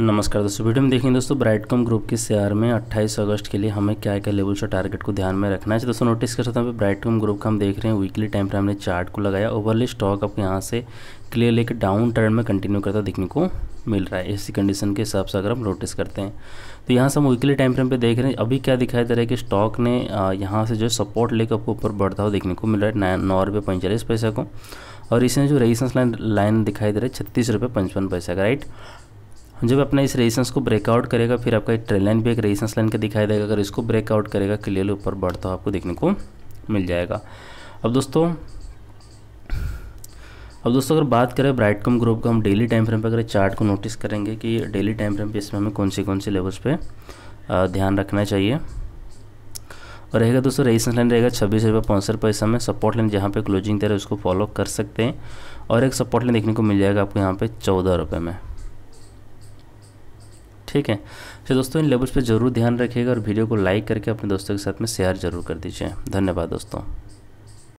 नमस्कार दोस्तों वीडियो में देखेंगे दोस्तों ब्राइटकॉम ग्रुप के शेयर में 28 अगस्त के लिए हमें क्या क्या लेवल और टारगेट को ध्यान में रखना है तो दोस्तों नोटिस कर सकते हैं ब्राइटकॉम ग्रुप का हम देख रहे हैं वीकली टाइम पर हमने चार्ट को लगाया ओवरली स्टॉक आपको यहाँ से क्लियर लेकर डाउन ट्रेंड में कंटिन्यू करता देखने को मिल रहा है इसी कंडीशन के हिसाब से अगर हम नोटिस करते हैं तो यहाँ से हम वीकली टाइम फ्रेम पे देख रहे हैं अभी क्या दिखाई दे रहा है कि स्टॉक ने यहाँ से जो सपोर्ट लेकर आपको ऊपर बढ़ता हुआ देखने को मिल रहा है नौ रुपये पैंचालीस पैसा को और इसमें जो रेजिस्टेंस लाइन लाइन दिखाई दे रहा है छत्तीस रुपये पंचपन पैसा का राइट जब अपना इस रेजिस्टेंस को ब्रेकआउट करेगा फिर आपका एक ट्रेल लाइन भी एक रेजिस्टेंस लाइन का दिखाई देगा अगर इसको ब्रेकआउट करेगा क्लियरली ऊपर बढ़ता हुआ आपको देखने को मिल जाएगा अब दोस्तों अब दोस्तों अगर बात करें ब्राइटकॉम ग्रुप का हम डेली टाइम फ्रेम पर अगर चार्ट को नोटिस करेंगे कि डेली टाइम फ्रेम पर इसमें हमें कौन सी कौन सी लेवल्स पर ध्यान रखना चाहिए और रहेगा दोस्तों रेजिस्टेंस लाइन रहेगा छब्बीस रुपये पैंसठ पैसा में सपोर्ट लाइन जहाँ पे क्लोजिंग दे रहा है उसको फॉलो कर सकते हैं और एक सपोर्ट लाइन देखने को मिल जाएगा आपको यहाँ पे चौदह रुपये में ठीक है तो दोस्तों इन लेवल्स पर ज़रूर ध्यान रखिएगा और वीडियो को लाइक करके अपने दोस्तों के साथ में शेयर जरूर कर दीजिए धन्यवाद दोस्तों